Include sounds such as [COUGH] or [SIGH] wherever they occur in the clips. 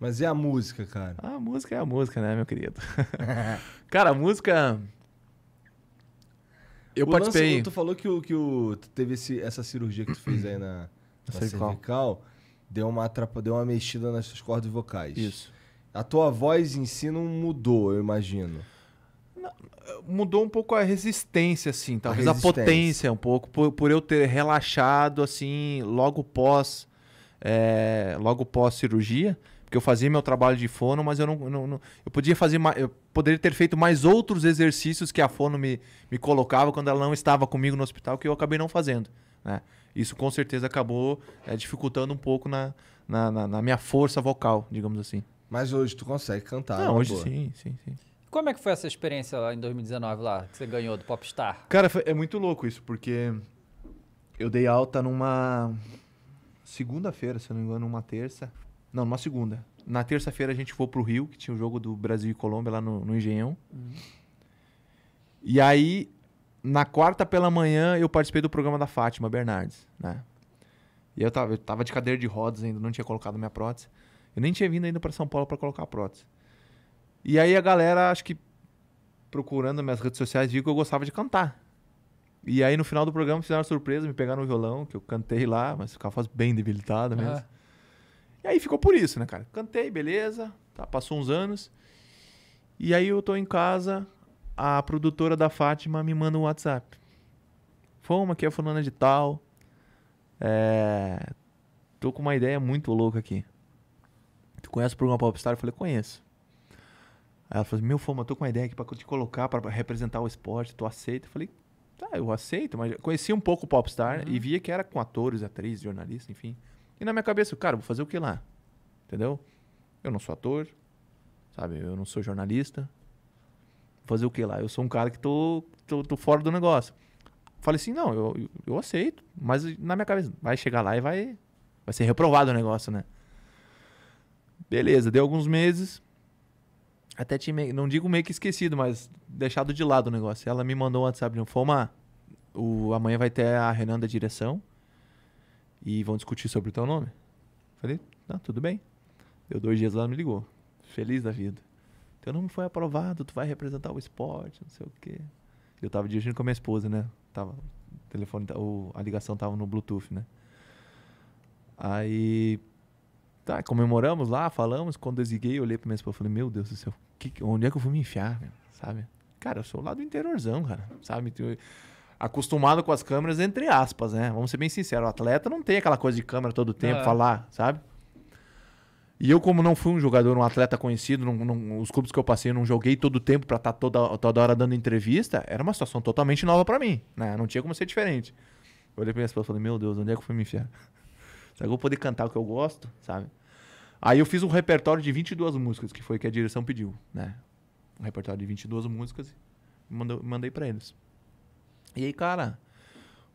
Mas e a música, cara? Ah, a música é a música, né, meu querido? [LAUGHS] [LAUGHS] cara, a música. Eu o participei. Lance, tu falou que, o, que o, teve esse, essa cirurgia que tu fez aí [CLEARS THROAT] na, na cervical. cervical. deu uma atrapa, deu uma mexida nas suas cordas vocais. Isso. A tua voz em si não mudou, eu imagino. mudou um pouco a resistência, assim, talvez a, a potência um pouco, por, por eu ter relaxado, assim, logo pós é, logo pós-cirurgia, porque eu fazia meu trabalho de fono, mas eu não, não, não eu podia fazer mais, eu poderia ter feito mais outros exercícios que a fono me, me colocava quando ela não estava comigo no hospital, que eu acabei não fazendo. Né? Isso com certeza acabou é, dificultando um pouco na, na, na, na, minha força vocal, digamos assim. Mas hoje tu consegue cantar? Não, é hoje boa. sim, sim, sim. Como é que foi essa experiência lá em 2019 lá que você ganhou do Popstar? Cara, foi, é muito louco isso, porque eu dei alta numa segunda-feira, se não me engano, uma terça. Não, numa segunda. Na terça-feira a gente foi pro Rio, que tinha o jogo do Brasil e Colômbia lá no, no Engenhão. Uhum. E aí, na quarta pela manhã, eu participei do programa da Fátima Bernardes, né? E eu tava, eu tava de cadeira de rodas ainda, não tinha colocado minha prótese. Eu nem tinha vindo ainda para São Paulo para colocar a prótese. E aí a galera, acho que procurando minhas redes sociais, viu que eu gostava de cantar. E aí no final do programa fizeram uma surpresa, me pegaram no violão, que eu cantei lá, mas ficava voz bem debilitado mesmo. Uhum. E aí ficou por isso, né, cara? Cantei, beleza, tá, passou uns anos. E aí eu tô em casa, a produtora da Fátima me manda um WhatsApp. Foma, aqui é a fulana de tal. É... Tô com uma ideia muito louca aqui. Tu conhece o programa Popstar? Eu falei, conheço. Aí ela falou assim, meu Foma, tô com uma ideia aqui pra te colocar, para representar o esporte, tu aceita? Eu falei, tá, eu aceito, mas conhecia um pouco o Popstar uhum. e via que era com atores, atrizes, jornalistas, enfim. E na minha cabeça, cara, vou fazer o que lá? Entendeu? Eu não sou ator, sabe? Eu não sou jornalista. Vou fazer o que lá? Eu sou um cara que tô, tô, tô fora do negócio. Falei assim, não, eu, eu, eu aceito, mas na minha cabeça, vai chegar lá e vai, vai ser reprovado o negócio, né? Beleza, deu alguns meses, até tinha, não digo meio que esquecido, mas deixado de lado o negócio. Ela me mandou um WhatsApp, não foi uma... O, amanhã vai ter a Renan da direção e vão discutir sobre o teu nome. Falei, não, tá, tudo bem. Deu dois dias lá, me ligou. Feliz da vida. Teu nome foi aprovado, tu vai representar o esporte, não sei o quê. Eu tava dirigindo com a minha esposa, né? Tava, o telefone, o, a ligação tava no Bluetooth, né? Aí Tá, comemoramos lá, falamos. Quando desliguei, olhei pra minha esposa e falei, meu Deus do céu, que, onde é que eu vou me enfiar, meu? sabe? Cara, eu sou lá do interiorzão, cara, sabe? Acostumado com as câmeras, entre aspas, né? Vamos ser bem sinceros, o atleta não tem aquela coisa de câmera todo tempo, é. falar, sabe? E eu, como não fui um jogador, um atleta conhecido, não, não, os clubes que eu passei, eu não joguei todo o tempo pra estar tá toda, toda hora dando entrevista, era uma situação totalmente nova para mim, né? Não tinha como ser diferente. Eu olhei pra minha esposa e falei, meu Deus, onde é que eu fui me enfiar? Será que eu vou poder cantar o que eu gosto, sabe? Aí eu fiz um repertório de 22 músicas, que foi que a direção pediu, né? Um repertório de 22 músicas e mandou, mandei para eles. E aí, cara,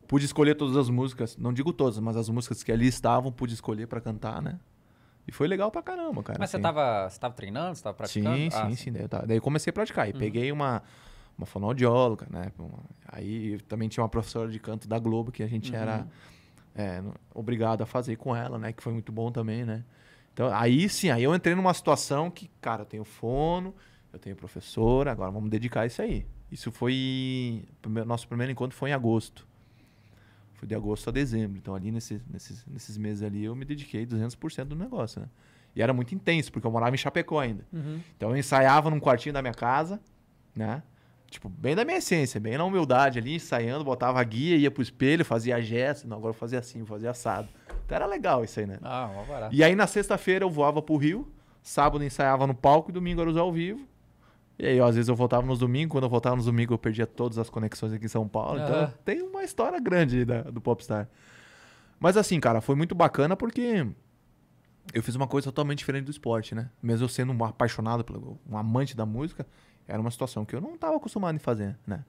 pude escolher todas as músicas, não digo todas, mas as músicas que ali estavam, pude escolher para cantar, né? E foi legal pra caramba, cara. Mas assim. você, tava, você tava treinando, você tava praticando? Sim, ah, sim, sim. Daí, tava, daí comecei a praticar. E uhum. peguei uma, uma fonoaudióloga, né? aí também tinha uma professora de canto da Globo, que a gente uhum. era é, obrigado a fazer com ela, né? Que foi muito bom também, né? Então, aí sim, aí eu entrei numa situação que, cara, eu tenho fono, eu tenho professora, agora vamos dedicar isso aí. Isso foi. Nosso primeiro encontro foi em agosto. Foi de agosto a dezembro. Então, ali nesse, nesses, nesses meses ali, eu me dediquei 200% do negócio, né? E era muito intenso, porque eu morava em Chapecó ainda. Uhum. Então, eu ensaiava num quartinho da minha casa, né? Tipo, bem da minha essência, bem na humildade ali, ensaiando, botava a guia, ia pro espelho, fazia gesto. Não, agora eu fazia assim, fazia assado. Então era legal isso aí, né? Ah, uma barata. E aí na sexta-feira eu voava pro Rio, sábado ensaiava no palco e domingo era os ao vivo. E aí, ó, às vezes eu voltava nos domingos, quando eu voltava nos domingos eu perdia todas as conexões aqui em São Paulo. Uhum. Então tem uma história grande da, do Popstar. Mas assim, cara, foi muito bacana porque eu fiz uma coisa totalmente diferente do esporte, né? Mesmo eu sendo um apaixonado, um amante da música, era uma situação que eu não estava acostumado em fazer, né?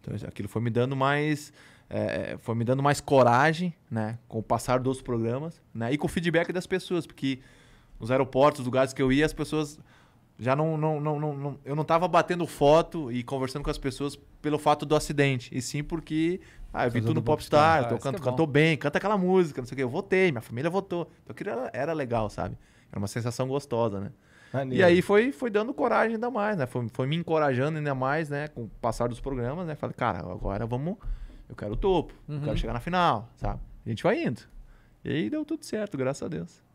Então aquilo foi me dando mais, é, é, foi me dando mais coragem, né? Com o passar dos programas, né? E com o feedback das pessoas, porque nos aeroportos, lugares que eu ia, as pessoas já não, não, não, não, não eu não estava batendo foto e conversando com as pessoas pelo fato do acidente, e sim porque ah, eu vi tudo no Popstar, Popstar ah, canto, é cantou bem, canta aquela música, não sei o quê, eu votei, minha família votou. Então aquilo era, era legal, sabe? Era uma sensação gostosa, né? Maneiro. E aí foi, foi dando coragem ainda mais, né? Foi, foi me encorajando ainda mais, né? Com o passar dos programas, né? Falei, cara, agora vamos. Eu quero o topo, uhum. quero chegar na final, sabe? A gente vai indo. E aí deu tudo certo, graças a Deus.